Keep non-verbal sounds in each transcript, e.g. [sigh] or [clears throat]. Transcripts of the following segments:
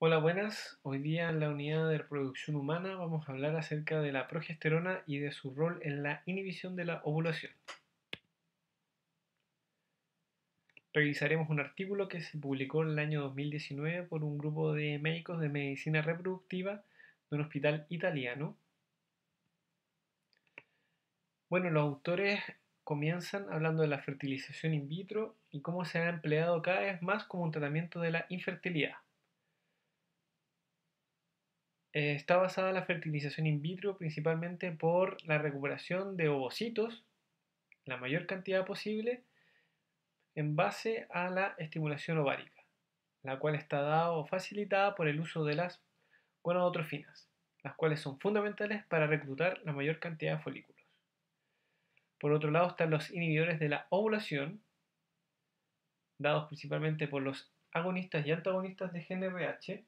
Hola, buenas. Hoy día en la unidad de reproducción humana vamos a hablar acerca de la progesterona y de su rol en la inhibición de la ovulación. Revisaremos un artículo que se publicó en el año 2019 por un grupo de médicos de medicina reproductiva de un hospital italiano. Bueno, los autores comienzan hablando de la fertilización in vitro y cómo se ha empleado cada vez más como un tratamiento de la infertilidad. Eh, está basada la fertilización in vitro principalmente por la recuperación de ovocitos, la mayor cantidad posible, en base a la estimulación ovárica, la cual está dado o facilitada por el uso de las gonadotrofinas, las cuales son fundamentales para reclutar la mayor cantidad de folículos. Por otro lado están los inhibidores de la ovulación, dados principalmente por los agonistas y antagonistas de GNRH,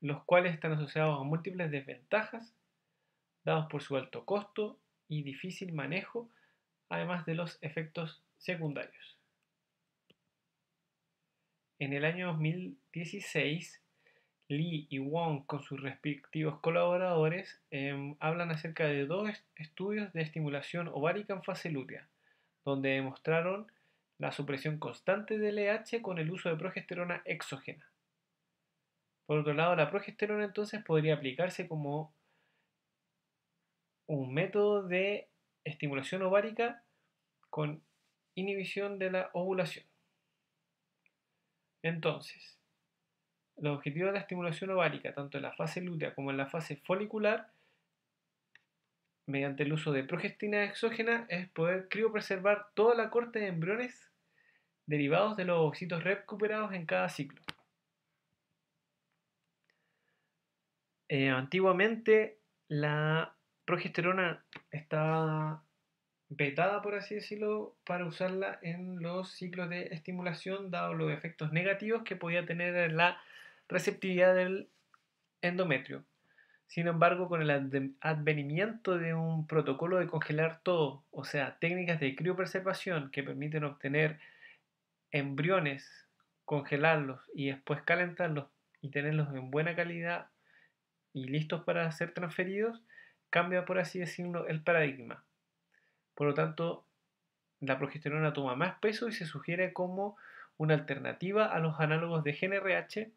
los cuales están asociados a múltiples desventajas dados por su alto costo y difícil manejo, además de los efectos secundarios. En el año 2016, Lee y Wong con sus respectivos colaboradores em, hablan acerca de dos estudios de estimulación ovárica en fase lútea, donde demostraron la supresión constante del LH con el uso de progesterona exógena. Por otro lado, la progesterona entonces podría aplicarse como un método de estimulación ovárica con inhibición de la ovulación. Entonces, el objetivo de la estimulación ovárica, tanto en la fase lútea como en la fase folicular, mediante el uso de progestina exógena, es poder criopreservar toda la corte de embriones derivados de los oxitos recuperados en cada ciclo. Eh, antiguamente la progesterona estaba vetada, por así decirlo, para usarla en los ciclos de estimulación, dado los efectos negativos que podía tener la receptividad del endometrio. Sin embargo, con el advenimiento de un protocolo de congelar todo, o sea, técnicas de criopreservación que permiten obtener embriones, congelarlos y después calentarlos y tenerlos en buena calidad y listos para ser transferidos, cambia, por así decirlo, el paradigma. Por lo tanto, la progesterona toma más peso y se sugiere como una alternativa a los análogos de GNRH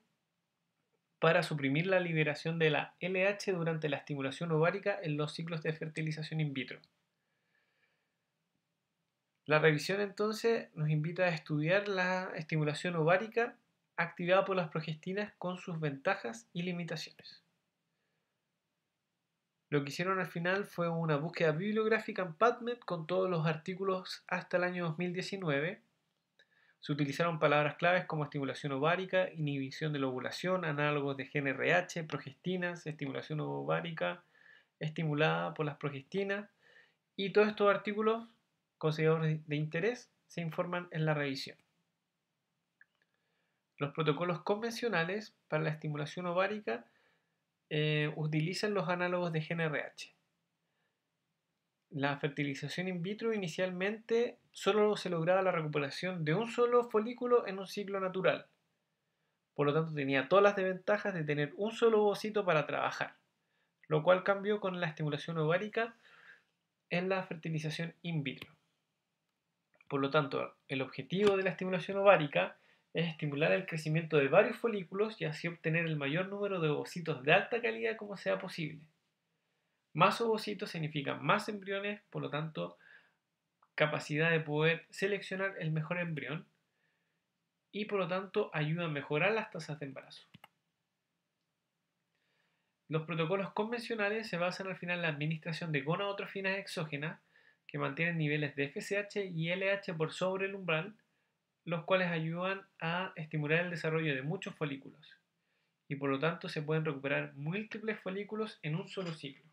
para suprimir la liberación de la LH durante la estimulación ovárica en los ciclos de fertilización in vitro. La revisión entonces nos invita a estudiar la estimulación ovárica activada por las progestinas con sus ventajas y limitaciones. Lo que hicieron al final fue una búsqueda bibliográfica en PubMed con todos los artículos hasta el año 2019. Se utilizaron palabras claves como estimulación ovárica, inhibición de la ovulación, análogos de GNRH, progestinas, estimulación ovárica estimulada por las progestinas. Y todos estos artículos considerados de interés se informan en la revisión. Los protocolos convencionales para la estimulación ovárica eh, utilizan los análogos de GNRH. La fertilización in vitro inicialmente solo se lograba la recuperación de un solo folículo en un ciclo natural. Por lo tanto, tenía todas las desventajas de tener un solo ovocito para trabajar, lo cual cambió con la estimulación ovárica en la fertilización in vitro. Por lo tanto, el objetivo de la estimulación ovárica es estimular el crecimiento de varios folículos y así obtener el mayor número de ovocitos de alta calidad como sea posible. Más ovocitos significan más embriones, por lo tanto, capacidad de poder seleccionar el mejor embrión y por lo tanto ayuda a mejorar las tasas de embarazo. Los protocolos convencionales se basan al final en la administración de gonadotrofinas exógenas que mantienen niveles de FSH y LH por sobre el umbral los cuales ayudan a estimular el desarrollo de muchos folículos y por lo tanto se pueden recuperar múltiples folículos en un solo ciclo.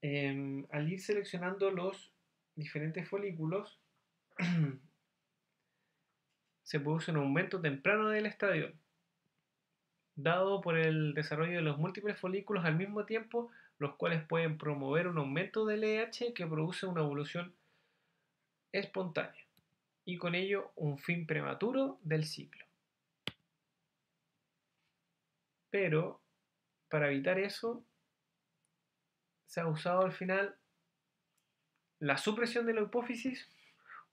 Em, al ir seleccionando los diferentes folículos, [clears throat] se produce un aumento temprano del estadio, dado por el desarrollo de los múltiples folículos al mismo tiempo los cuales pueden promover un aumento del EH que produce una evolución espontánea y con ello un fin prematuro del ciclo. Pero para evitar eso se ha usado al final la supresión de la hipófisis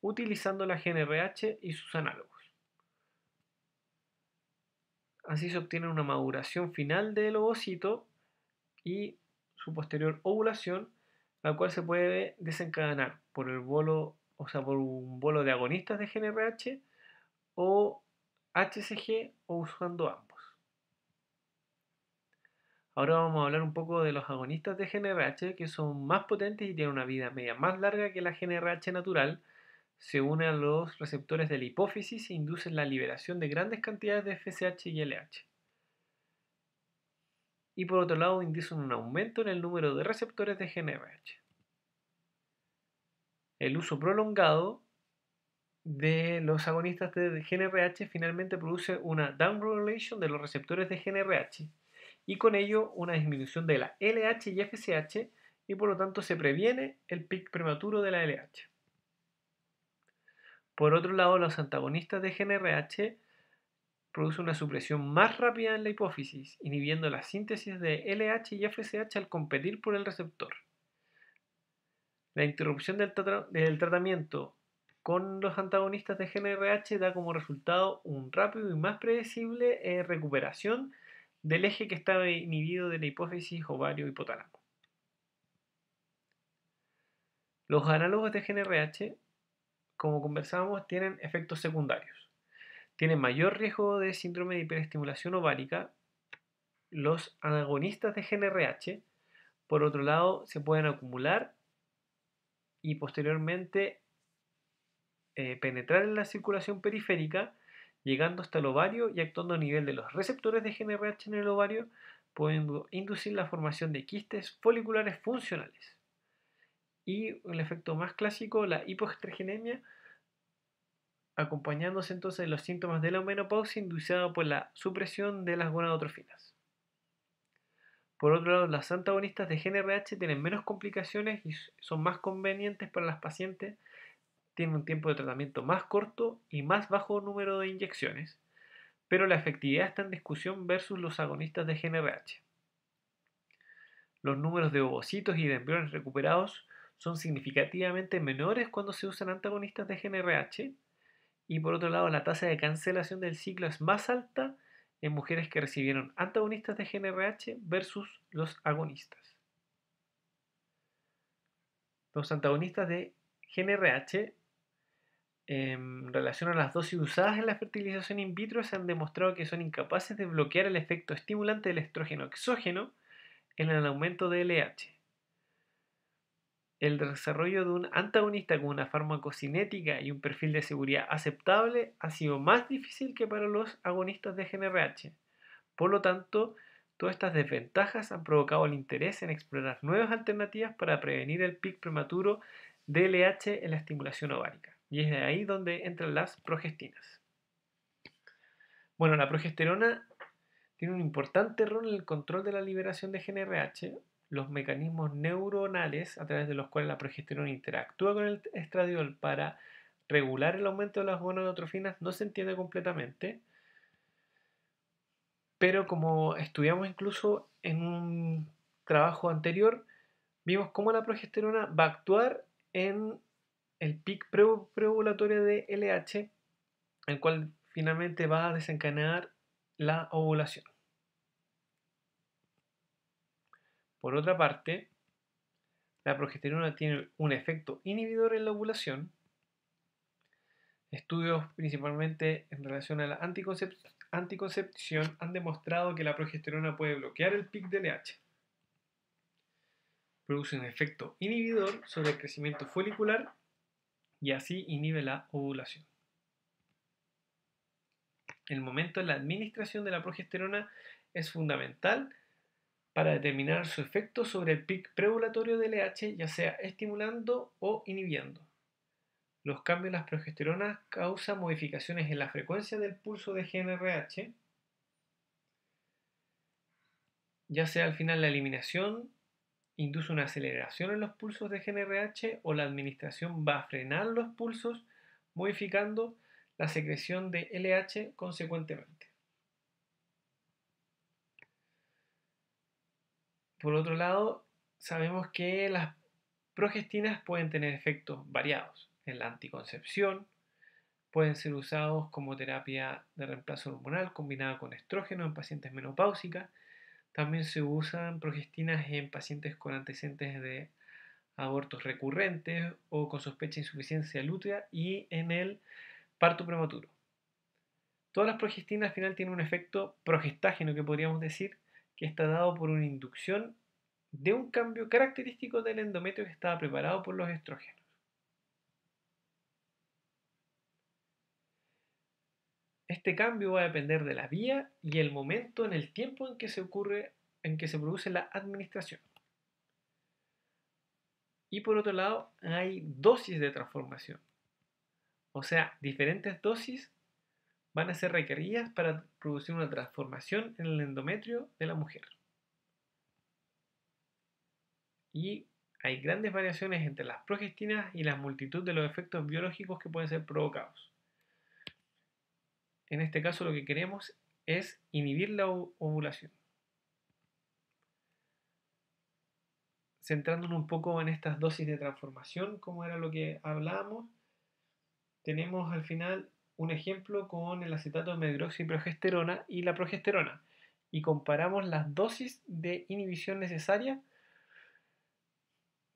utilizando la GNRH y sus análogos. Así se obtiene una maduración final del ovocito y su posterior ovulación, la cual se puede desencadenar por el bolo, o sea, por un bolo de agonistas de GNRH o HCG o usando ambos. Ahora vamos a hablar un poco de los agonistas de GNRH que son más potentes y tienen una vida media más larga que la GNRH natural. Se unen a los receptores de la hipófisis e inducen la liberación de grandes cantidades de FSH y LH y por otro lado indican un aumento en el número de receptores de GNRH. El uso prolongado de los agonistas de GNRH finalmente produce una downregulation de los receptores de GNRH y con ello una disminución de la LH y FSH y por lo tanto se previene el pic prematuro de la LH. Por otro lado, los antagonistas de GNRH produce una supresión más rápida en la hipófisis, inhibiendo la síntesis de LH y FSH al competir por el receptor. La interrupción del, tratamiento con los antagonistas de GNRH da como resultado un rápido y más predecible eh, recuperación del eje que estaba inhibido de la hipófisis ovario-hipotálamo. Los análogos de GNRH, como conversábamos, tienen efectos secundarios tienen mayor riesgo de síndrome de hiperestimulación ovárica los agonistas de GNRH. Por otro lado, se pueden acumular y posteriormente eh, penetrar en la circulación periférica, llegando hasta el ovario y actuando a nivel de los receptores de GNRH en el ovario, pueden inducir la formación de quistes foliculares funcionales. Y el efecto más clásico, la hipoestrogenemia, acompañándose entonces de los síntomas de la menopausia inducida por la supresión de las gonadotrofinas. Por otro lado, las antagonistas de GNRH tienen menos complicaciones y son más convenientes para las pacientes, tienen un tiempo de tratamiento más corto y más bajo número de inyecciones, pero la efectividad está en discusión versus los agonistas de GNRH. Los números de ovocitos y de embriones recuperados son significativamente menores cuando se usan antagonistas de GNRH, y por otro lado, la tasa de cancelación del ciclo es más alta en mujeres que recibieron antagonistas de GNRH versus los agonistas. Los antagonistas de GNRH en em, relación a las dosis usadas en la fertilización in vitro se han demostrado que son incapaces de bloquear el efecto estimulante del estrógeno exógeno en el aumento de LH. El desarrollo de un antagonista con una farmacocinética y un perfil de seguridad aceptable ha sido más difícil que para los agonistas de GNRH. Por lo tanto, todas estas desventajas han provocado el interés en explorar nuevas alternativas para prevenir el pic prematuro de LH en la estimulación ovárica. Y es de ahí donde entran las progestinas. Bueno, la progesterona tiene un importante rol en el control de la liberación de GNRH, los mecanismos neuronales a través de los cuales la progesterona interactúa con el estradiol para regular el aumento de las gonadotrofinas no se entiende completamente, pero como estudiamos incluso en un trabajo anterior, vimos cómo la progesterona va a actuar en el pic preovulatorio de LH, el cual finalmente va a desencadenar la ovulación. Por otra parte, la progesterona tiene un efecto inhibidor en la ovulación. Estudios principalmente en relación a la anticoncepción han demostrado que la progesterona puede bloquear el pic de LH. Produce un efecto inhibidor sobre el crecimiento folicular y así inhibe la ovulación. El momento de la administración de la progesterona es fundamental para determinar su efecto sobre el pic preovulatorio de LH, ya sea estimulando o inhibiendo. Los cambios en las progesteronas causan modificaciones en la frecuencia del pulso de GNRH, ya sea al final la eliminación induce una aceleración en los pulsos de GNRH o la administración va a frenar los pulsos modificando la secreción de LH consecuentemente. Por otro lado, sabemos que las progestinas pueden tener efectos variados en la anticoncepción, pueden ser usados como terapia de reemplazo hormonal combinada con estrógeno en pacientes menopáusicas, también se usan progestinas en pacientes con antecedentes de abortos recurrentes o con sospecha de insuficiencia lútea y en el parto prematuro. Todas las progestinas al final tienen un efecto progestágeno que podríamos decir está dado por una inducción de un cambio característico del endometrio que estaba preparado por los estrógenos. Este cambio va a depender de la vía y el momento en el tiempo en que se ocurre, en que se produce la administración. Y por otro lado, hay dosis de transformación. O sea, diferentes dosis van a ser requeridas para producir una transformación en el endometrio de la mujer. Y hay grandes variaciones entre las progestinas y la multitud de los efectos biológicos que pueden ser provocados. En este caso lo que queremos es inhibir la ovulación. Centrándonos un poco en estas dosis de transformación, como era lo que hablábamos, tenemos al final un ejemplo con el acetato de medroxiprogesterona y la progesterona y comparamos las dosis de inhibición necesaria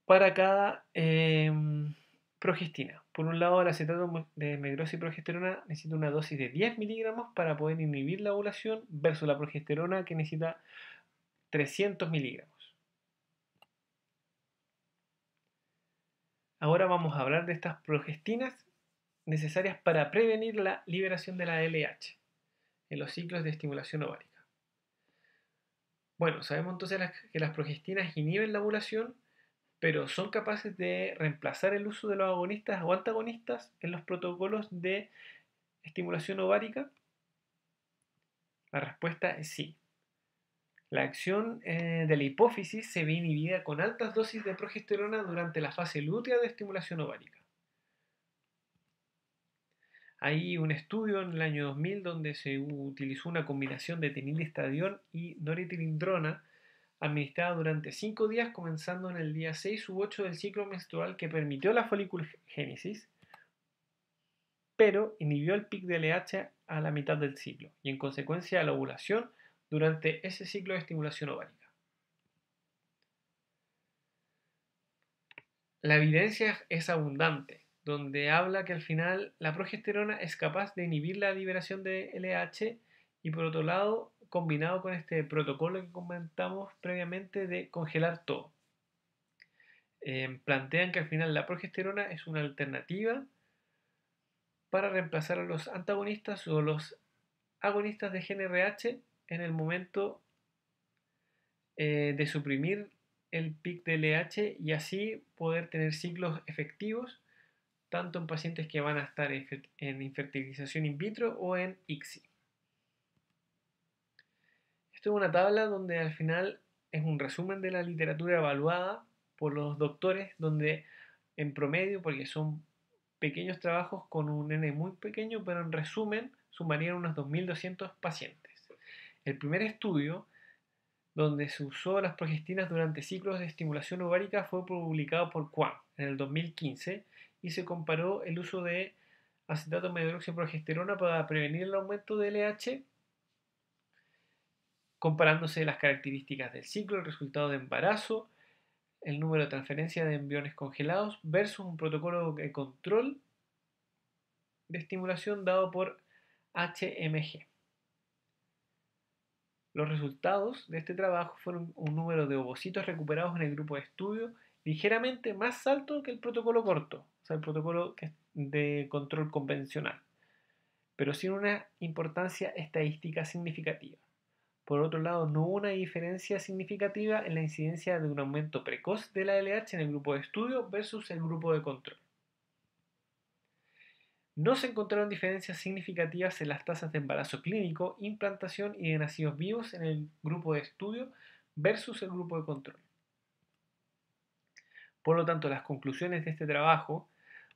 para cada em, progestina. Por un lado, el acetato de medroxiprogesterona necesita una dosis de 10 miligramos para poder inhibir la ovulación versus la progesterona que necesita 300 miligramos. Ahora vamos a hablar de estas progestinas necesarias para prevenir la liberación de la LH en los ciclos de estimulación ovárica. Bueno, sabemos entonces que las progestinas inhiben la ovulación, pero son capaces de reemplazar el uso de los agonistas o antagonistas en los protocolos de estimulación ovárica. La respuesta es sí. La acción eh, de la hipófisis se ve inhibida con altas dosis de progesterona durante la fase lútea de estimulación ovárica. Hay un estudio en el año 2000 donde se utilizó una combinación de estadión y noritilindrona administrada durante 5 días comenzando en el día 6 u 8 del ciclo menstrual que permitió la foliculogénesis, pero inhibió el pic de LH a la mitad del ciclo y en consecuencia la ovulación durante ese ciclo de estimulación ovárica. La evidencia es abundante donde habla que al final la progesterona es capaz de inhibir la liberación de LH y por otro lado, combinado con este protocolo que comentamos previamente de congelar todo. Em, plantean que al final la progesterona es una alternativa para reemplazar a los antagonistas o los agonistas de GNRH en el momento eh, de suprimir el pic de LH y así poder tener ciclos efectivos tanto en pacientes que van a estar en infertilización in vitro o en ICSI. Esto es una tabla donde al final es un resumen de la literatura evaluada por los doctores, donde en promedio, porque son pequeños trabajos con un N muy pequeño, pero en resumen sumarían unos 2.200 pacientes. El primer estudio, donde se usó las progestinas durante ciclos de estimulación ovárica, fue publicado por Quan en el 2015 y se comparó el uso de acetato progesterona para prevenir el aumento de LH, comparándose las características del ciclo, el resultado de embarazo, el número de transferencia de embriones congelados versus un protocolo de control de estimulación dado por HMG. Los resultados de este trabajo fueron un número de ovocitos recuperados en el grupo de estudio ligeramente más alto que el protocolo corto, o sea, el protocolo de control convencional, pero sin una importancia estadística significativa. Por otro lado, no hubo una diferencia significativa en la incidencia de un aumento precoz de la LH en el grupo de estudio versus el grupo de control. No se encontraron diferencias significativas en las tasas de embarazo clínico, implantación y de nacidos vivos en el grupo de estudio versus el grupo de control. Por lo tanto, las conclusiones de este trabajo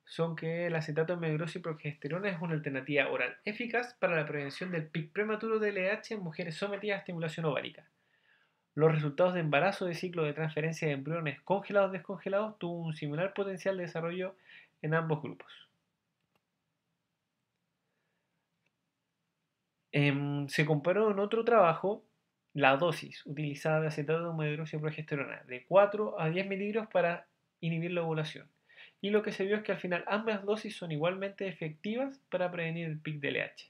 son que el acetato de y progesterona es una alternativa oral eficaz para la prevención del pic prematuro de LH en mujeres sometidas a estimulación ovárica. Los resultados de embarazo de ciclo de transferencia de embriones congelados-descongelados tuvo un similar potencial de desarrollo en ambos grupos. Em, se comparó en otro trabajo la dosis utilizada de acetato de y progesterona de 4 a 10 miligros para inhibir la ovulación. Y lo que se vio es que al final ambas dosis son igualmente efectivas para prevenir el pic de LH.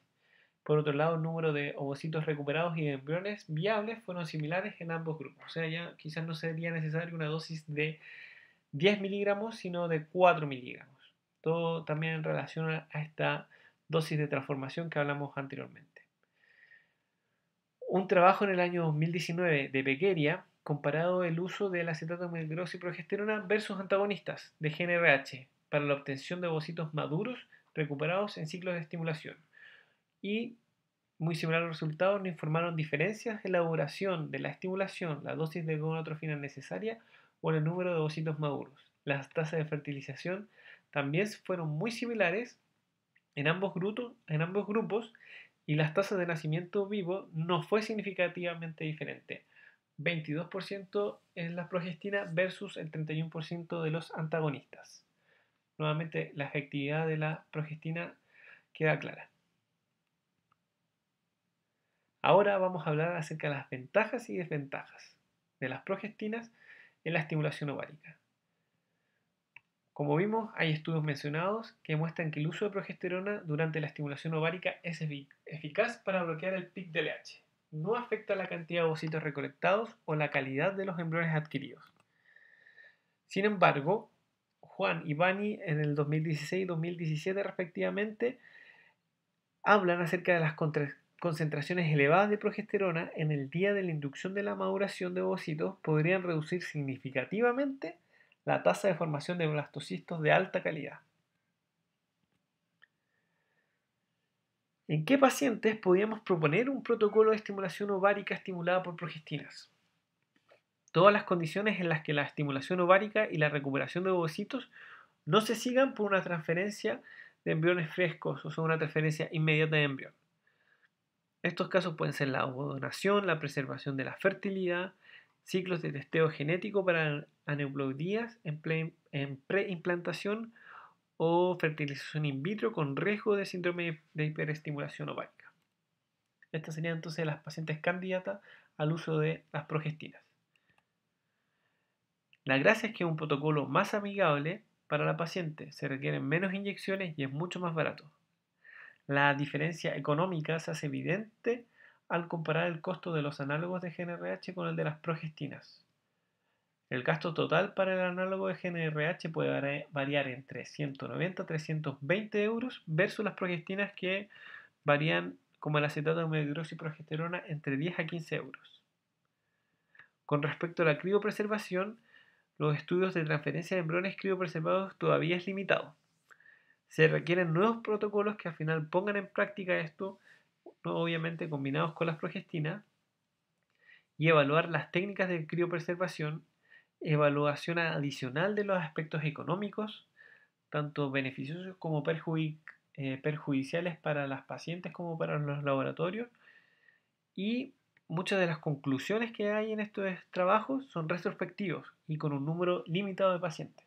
Por otro lado, el número de ovocitos recuperados y de embriones viables fueron similares en ambos grupos. O sea, ya quizás no sería necesaria una dosis de 10 miligramos, sino de 4 miligramos. Todo también en relación a esta dosis de transformación que hablamos anteriormente. Un trabajo en el año 2019 de Pequeria comparado el uso del acetato milgroso y progesterona versus antagonistas de GNRH para la obtención de ovocitos maduros recuperados en ciclos de estimulación. Y muy similares resultados no informaron diferencias en la duración de la estimulación, la dosis de gonotrofina necesaria o el número de ovocitos maduros. Las tasas de fertilización también fueron muy similares en ambos, grupos, en ambos grupos y las tasas de nacimiento vivo no fue significativamente diferente. 22% en la progestina versus el 31% de los antagonistas. Nuevamente, la efectividad de la progestina queda clara. Ahora vamos a hablar acerca de las ventajas y desventajas de las progestinas en la estimulación ovárica. Como vimos, hay estudios mencionados que muestran que el uso de progesterona durante la estimulación ovárica es eficaz para bloquear el pic de LH no afecta la cantidad de ovocitos recolectados o la calidad de los embriones adquiridos. Sin embargo, Juan y Bani en el 2016 y 2017 respectivamente hablan acerca de las concentraciones elevadas de progesterona en el día de la inducción de la maduración de ovocitos podrían reducir significativamente la tasa de formación de blastocistos de alta calidad. ¿En qué pacientes podíamos proponer un protocolo de estimulación ovárica estimulada por progestinas? Todas las condiciones en las que la estimulación ovárica y la recuperación de ovocitos no se sigan por una transferencia de embriones frescos, o son una transferencia inmediata de embrión. Estos casos pueden ser la donación, la preservación de la fertilidad, ciclos de testeo genético para aneuploidías en preimplantación o fertilización in vitro con riesgo de síndrome de hiperestimulación ovárica. Estas serían entonces las pacientes candidatas al uso de las progestinas. La gracia es que es un protocolo más amigable para la paciente, se requieren menos inyecciones y es mucho más barato. La diferencia económica se hace evidente al comparar el costo de los análogos de GNRH con el de las progestinas. El gasto total para el análogo de GNRH puede variar entre 190 a 320 euros versus las progestinas que varían como el acetato de y progesterona entre 10 a 15 euros. Con respecto a la criopreservación, los estudios de transferencia de embriones criopreservados todavía es limitado. Se requieren nuevos protocolos que al final pongan en práctica esto, obviamente combinados con las progestinas, y evaluar las técnicas de criopreservación evaluación adicional de los aspectos económicos, tanto beneficiosos como eh, perjudiciales para las pacientes como para los laboratorios. Y muchas de las conclusiones que hay en estos trabajos son retrospectivos y con un número limitado de pacientes.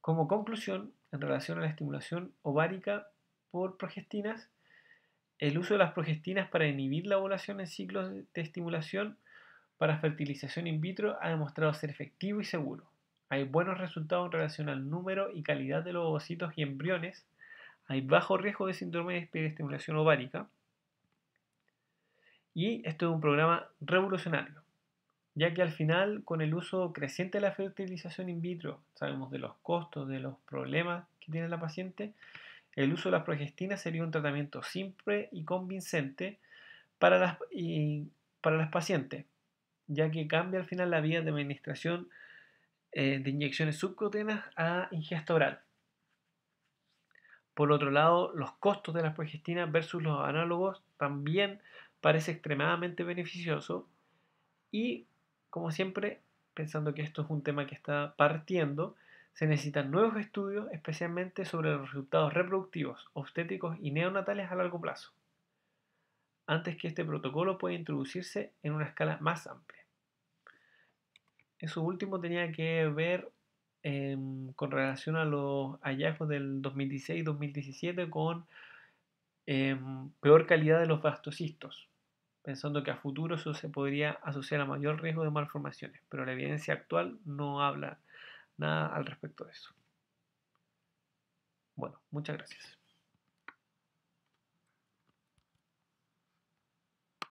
Como conclusión, en relación a la estimulación ovárica por progestinas, el uso de las progestinas para inhibir la ovulación en ciclos de estimulación para fertilización in vitro ha demostrado ser efectivo y seguro. Hay buenos resultados en relación al número y calidad de los ovocitos y embriones. Hay bajo riesgo de síndrome de estimulación ovárica. Y esto es un programa revolucionario, ya que al final, con el uso creciente de la fertilización in vitro, sabemos de los costos, de los problemas que tiene la paciente, el uso de las progestinas sería un tratamiento simple y convincente para las, para las pacientes, ya que cambia al final la vía de administración eh, de inyecciones subcutáneas a ingesta oral. Por otro lado, los costos de las progestinas versus los análogos también parece extremadamente beneficioso y, como siempre, pensando que esto es un tema que está partiendo, se necesitan nuevos estudios, especialmente sobre los resultados reproductivos, obstétricos y neonatales a largo plazo antes que este protocolo pueda introducirse en una escala más amplia. Eso último tenía que ver em, con relación a los hallazgos del 2016-2017 con em, peor calidad de los vastocistos, pensando que a futuro eso se podría asociar a mayor riesgo de malformaciones, pero la evidencia actual no habla nada al respecto de eso. Bueno, muchas gracias.